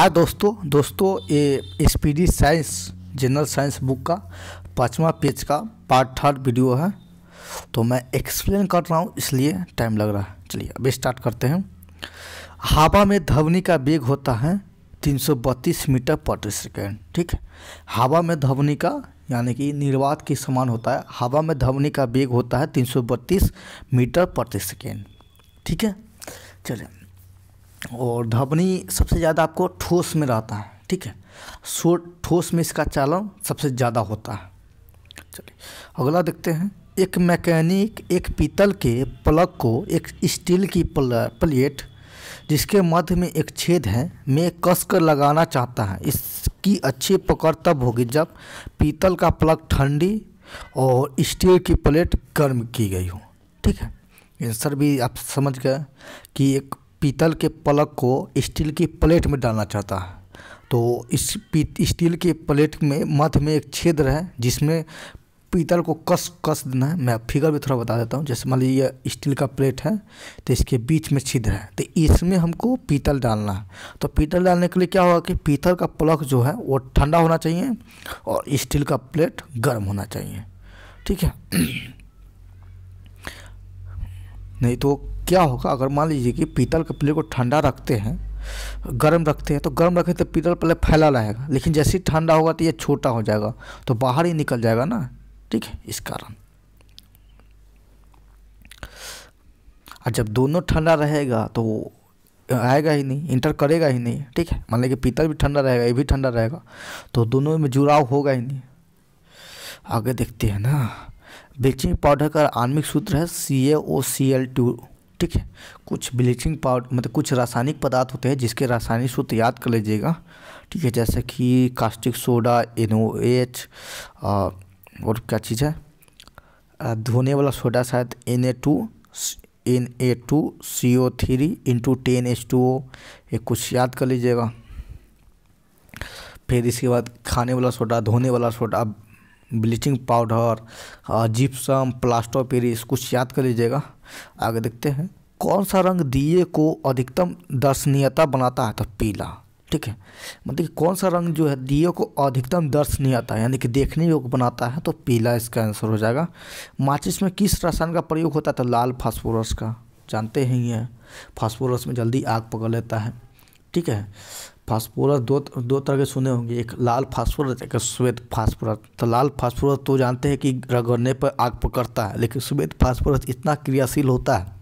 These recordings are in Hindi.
आज हाँ दोस्तों दोस्तों ये S P D science general science book का पाँचवा पेज का पार्ट थर्ड वीडियो है तो मैं एक्सप्लेन कर रहा हूँ इसलिए टाइम लग रहा है चलिए अभी स्टार्ट करते हैं हवा में ध्वनि का वेग होता है 332 मीटर प्रति सेकेंड ठीक हवा में ध्वनि का यानी कि निर्वात के समान होता है हवा में ध्वनि का वेग होता है तीन मीटर प्रति सेकेंड ठीक है चलिए और धबनी सबसे ज़्यादा आपको ठोस में रहता है ठीक है सो ठोस में इसका चालन सबसे ज़्यादा होता है चलिए अगला देखते हैं एक मैकेनिक एक पीतल के प्लग को एक स्टील की प्लेट जिसके मध्य में एक छेद है में कसकर लगाना चाहता है इसकी अच्छी पकड़ तब होगी जब पीतल का प्लग ठंडी और स्टील की प्लेट गर्म की गई हो ठीक है आंसर भी आप समझ गए कि एक पीतल के पलक को स्टील की प्लेट में डालना चाहता है तो इस स्टील के प्लेट में मध्य में एक छेद है जिसमें पीतल को कस कस देना है मैं फिगर भी थोड़ा बता देता हूँ जैसे मान लीजिए स्टील का प्लेट है तो इसके बीच में छिद्र है तो इसमें हमको पीतल डालना है तो पीतल डालने के लिए क्या होगा कि पीतल का प्लग जो है वो ठंडा होना चाहिए और स्टील का प्लेट गर्म होना चाहिए ठीक है नहीं तो क्या होगा अगर मान लीजिए कि पीतल के प्लेट को ठंडा रखते हैं गर्म रखते हैं तो गर्म रखें तो पीतल पहले फैला रहेगा लेकिन जैसे ही ठंडा होगा तो ये छोटा हो जाएगा तो बाहर ही निकल जाएगा ना ठीक है इस कारण और जब दोनों ठंडा रहेगा तो आएगा ही नहीं इंटर करेगा ही नहीं ठीक है मान लीजिए पीतल भी ठंडा रहेगा ये भी ठंडा रहेगा तो दोनों में जुड़ाव होगा ही नहीं आगे देखते हैं ना बेचिंग पाउडर का आणविक सूत्र है सी ए ओ सी एल टू ठीक है कुछ ब्लीचिंग पाउडर मतलब कुछ रासायनिक पदार्थ होते हैं जिसके रासायनिक सूत्र याद कर लीजिएगा ठीक है जैसे कि caustic soda N O H और क्या चीज़ है धोने वाला सोडा शायद N A two N A two C O three into ten H two O ये कुछ याद कर लीजिएगा फिर इसके बाद खाने वाला सोडा धोने वाला soda bleaching powder gypsum plaster of Paris कुछ याद कर लीजिएगा आगे देखते हैं कौन सा रंग दिए को अधिकतम दर्शनीयता बनाता है तो पीला ठीक है मतलब कि कौन सा रंग जो है दिए को अधिकतम दर्शनीयता यानी कि देखने योग्य बनाता है तो पीला इसका आंसर हो जाएगा माचिस में किस रसायन का प्रयोग होता है तो लाल फास्फोरस का जानते ही हैं फास्फोरस में जल्दी आग पकड़ लेता है ठीक है फास्फोरस दो दो तरह के सुने होंगे एक लाल फास्फोरस एक श्वेत फास्फोरस तो लाल फास्फोरस तो जानते हैं कि रगड़ने पर आग पकड़ता है लेकिन श्वेत फास्फोरस इतना क्रियाशील होता है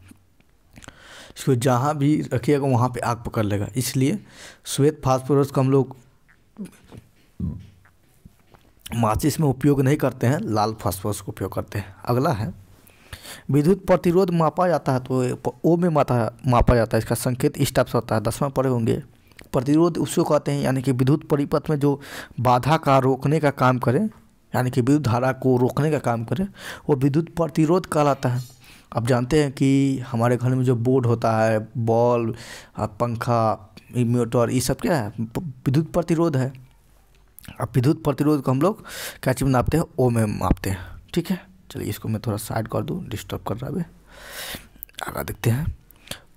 इसको जहाँ भी रखिएगा वहाँ पे आग पकड़ लेगा इसलिए श्वेत फास्फोरस का हम लोग माचिस में उपयोग नहीं करते हैं लाल फास्फोरस का उपयोग करते हैं अगला है विद्युत प्रतिरोध मापा जाता है तो ओ में मापा मापा जाता है इसका संकेत इस टाइप से होता है दसवें पढ़े होंगे प्रतिरोध उसको कहते हैं यानी कि विद्युत परिपथ में जो बाधा का रोकने का काम करे यानी कि विद्युत धारा को रोकने का काम करे वो विद्युत प्रतिरोध कहलाता है अब जानते हैं कि हमारे घर में जो बोर्ड होता है बॉल पंखा इमोटर ये सब क्या है विद्युत प्रतिरोध है अब विद्युत प्रतिरोध को हम लोग क्या चीज़ में नापते हैं ओ में मापते हैं ठीक है चलिए इसको मैं थोड़ा साइड कर दूँ डिस्टर्ब कर रहा है आगे देखते हैं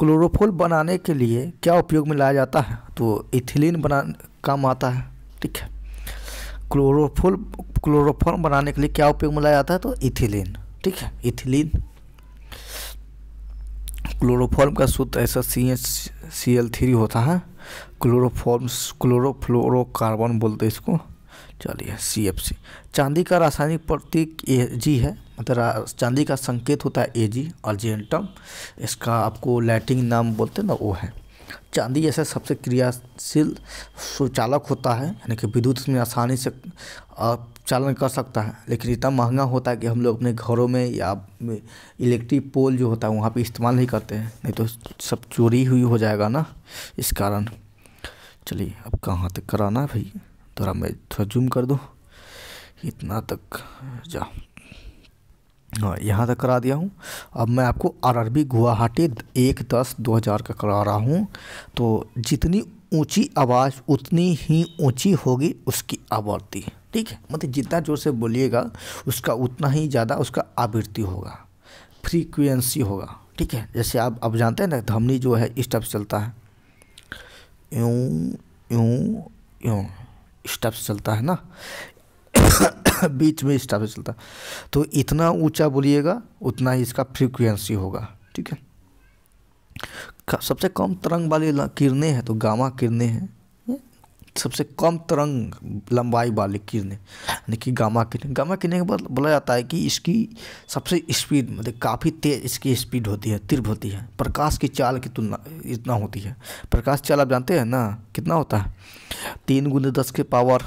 क्लोरोफोल बनाने के लिए क्या उपयोग में लाया जाता है तो इथिलीन बना काम आता है ठीक है क्लोरोफोल क्लोरोफॉर्म बनाने के लिए क्या उपयोग में लाया जाता है तो इथिलीन ठीक है इथिलीन क्लोरोफॉर्म का सूत्र ऐसा C H C L three होता है क्लोरोफॉर्म क्लोरोफ्लोरोकार्बन बोलते हैं इसको चलिए सी एफ सी चांदी का रासायनिक प्रतीक ए जी है मतलब चांदी का संकेत होता है ए जी अर्जेंटम इसका आपको लैटिन नाम बोलते हैं ना वो है चांदी ऐसा सबसे क्रियाशील सुचालक होता है यानी कि विद्युत में आसानी से चालन कर सकता है लेकिन इतना महंगा होता है कि हम लोग अपने घरों में या इलेक्ट्रिक पोल जो होता है वहाँ पे इस्तेमाल नहीं करते हैं नहीं तो सब चोरी हुई हो जाएगा ना इस कारण चलिए अब कहाँ तक कराना है भाई थोड़ा मैं थोड़ा जूम कर दूँ इतना तक जा हाँ यहाँ तक करा दिया हूँ अब मैं आपको आरआरबी गुवाहाटी एक दस दो हज़ार का करा रहा हूँ तो जितनी ऊंची आवाज़ उतनी ही ऊंची होगी उसकी आवृत्ति ठीक है मतलब जितना ज़ोर से बोलिएगा उसका उतना ही ज़्यादा उसका आवृत्ति होगा फ्रीक्वेंसी होगा ठीक है जैसे आप अब जानते हैं ना धमनी जो है इस टाइप चलता है यूँ यूँ यूँ से चलता है ना बीच में से चलता है तो इतना ऊंचा बोलिएगा उतना ही इसका फ्रीक्वेंसी होगा ठीक है सबसे कम तरंग वाली किरणें हैं तो गामा किरणें हैं सबसे कम तरंग लंबाई वाली किरणें यानी कि गामा किरण गामा किरण के बाद बोला जाता है कि इसकी सबसे स्पीड मतलब काफ़ी तेज़ इसकी स्पीड होती है तीव्र होती है प्रकाश की चाल की तुलना इतना होती है प्रकाश चाल आप जानते हैं ना कितना होता है तीन गुने दस के पावर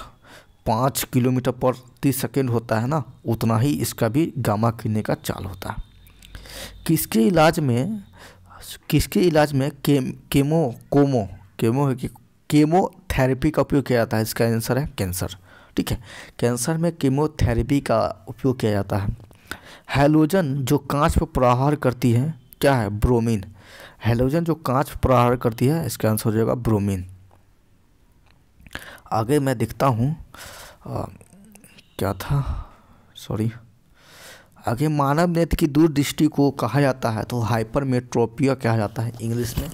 पाँच किलोमीटर प्रति सेकेंड होता है ना उतना ही इसका भी गामा किरने का चाल होता है किसके इलाज में किसके इलाज में केम केमो कोमो केमो है कि केमोथेरेपी का उपयोग किया जाता है इसका आंसर है कैंसर ठीक है कैंसर में केमोथेरेपी का उपयोग किया जाता है हेलोजन जो कांच पर प्रहार करती है क्या है ब्रोमीन हेलोजन जो कांच पर प्रहार करती है इसका आंसर हो जाएगा ब्रोमीन आगे मैं दिखता हूँ क्या था सॉरी आगे मानव नेत्र की दूरदृष्टि को कहा जाता है तो हाइपर मेट्रोपिया कहा जाता है इंग्लिश में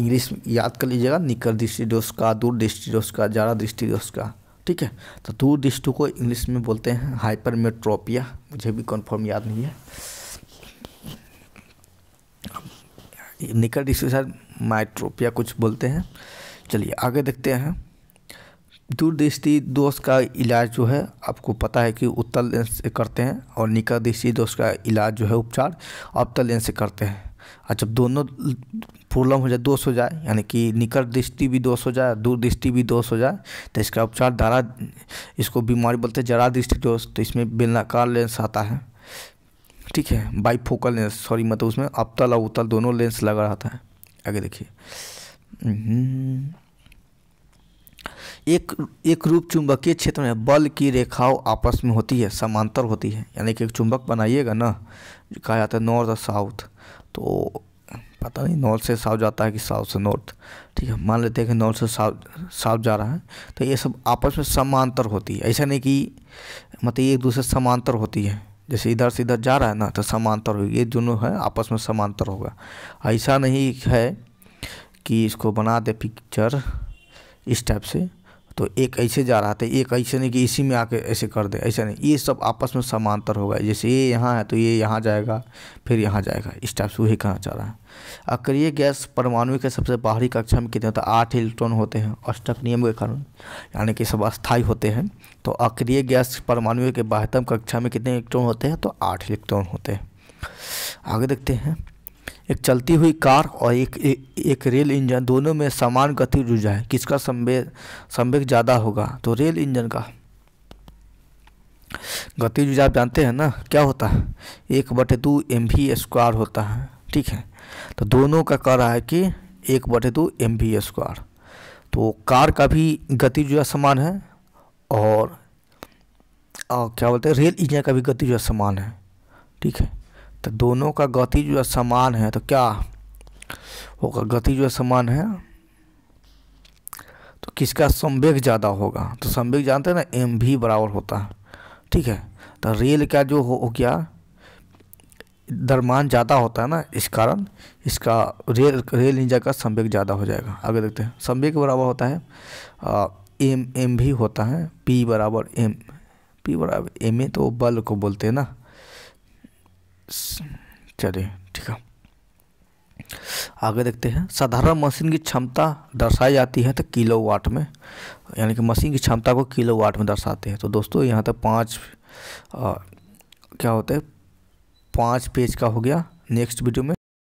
इंग्लिश याद कर लीजिएगा निकर दृष्टि दोष का दूर दृष्टि दोष का ज़्यादा दृष्टि दोष का ठीक है तो दूर दृष्टि को इंग्लिश में बोलते हैं हाइपर मेट्रोपिया मुझे भी कन्फर्म याद नहीं है निकर दृष्टि शायद माइट्रोपिया कुछ बोलते हैं चलिए आगे देखते हैं दूरदृष्टि दोष का इलाज जो है आपको पता है कि उत्तल लेंस से करते हैं और दृष्टि दोष का इलाज जो है उपचार अवतल लेंस से करते हैं और अच्छा, जब दोनों प्रॉब्लम हो जाए दोष हो जाए यानी कि निकट दृष्टि भी दोष हो जाए दूरदृष्टि भी दोष हो जाए तो इसका उपचार दारा इसको बीमारी बोलते हैं जरा दृष्टि दोष तो इसमें बेलनाकार लेंस आता है ठीक है बाई फोकल लेंस सॉरी मतलब उसमें अवतल और उतल दोनों लेंस लगा रहता है आगे देखिए हम्म। एक एक रूप चुंबकीय क्षेत्र में बल की रेखाओं आपस में होती है समांतर होती है यानी कि एक चुंबक बनाइएगा ना कहा जाता है नॉर्थ और साउथ तो पता नहीं नॉर्थ से साउथ जाता है कि साउथ से नॉर्थ ठीक है मान लेते हैं कि नॉर्थ से साउथ साउथ जा रहा है तो ये सब आपस में समांतर होती है ऐसा नहीं कि मतलब एक दूसरे समांतर होती है जैसे इधर से इधर जा रहा है ना तो समांतर होगी ये दोनों है आपस में समांतर होगा ऐसा नहीं है कि इसको बना दे पिक्चर इस टाइप से तो एक ऐसे जा रहा था एक ऐसे नहीं कि इसी में आके ऐसे कर दे ऐसा नहीं ये सब आपस में समांतर होगा जैसे ये यहाँ है तो ये यहाँ जाएगा फिर यहाँ जाएगा इस टाइप से वही कहना चाह रहा है अक्रिय गैस परमाणु के सबसे बाहरी कक्षा में कितने होते हैं आठ इलेक्ट्रॉन होते हैं अष्टक नियम के कारण यानी कि सब अस्थायी होते हैं तो अक्रिय गैस परमाणु के बाहतम कक्षा में कितने इलेक्ट्रॉन होते हैं तो आठ इलेक्ट्रॉन होते हैं आगे देखते हैं एक चलती हुई कार और एक ए, एक रेल इंजन दोनों में समान गति है किसका संवे संवेग ज़्यादा होगा तो रेल इंजन का गति आप जानते हैं ना क्या होता है एक बटे दो एम वी स्क्वायर होता है ठीक है तो दोनों का कह रहा है कि एक बटे दो एम वी स्क्वायर तो कार का भी गति जुझाव समान है और, आ, क्या बोलते हैं रेल इंजन का भी गति जुझाव समान है ठीक है तो दोनों का गति जो है समान है तो क्या होगा गति जो है समान है तो किसका संवेग ज़्यादा होगा तो संवेग जानते हैं ना एम भी बराबर होता है ठीक है तो रेल का जो हो, गया दरमान ज़्यादा होता है ना इस कारण इसका रेल रेल इंजन का संवेग ज़्यादा हो जाएगा आगे देखते हैं संवेग बराबर होता है आ, एम एम भी होता है पी बराबर एम पी बराबर एम ए तो बल को बोलते हैं ना चलिए ठीक है आगे देखते हैं साधारण मशीन की क्षमता दर्शाई जाती है तो किलो वाट में यानी कि मशीन की क्षमता को किलो वाट में दर्शाते हैं तो दोस्तों यहाँ तक पाँच क्या होते हैं पाँच पेज का हो गया नेक्स्ट वीडियो में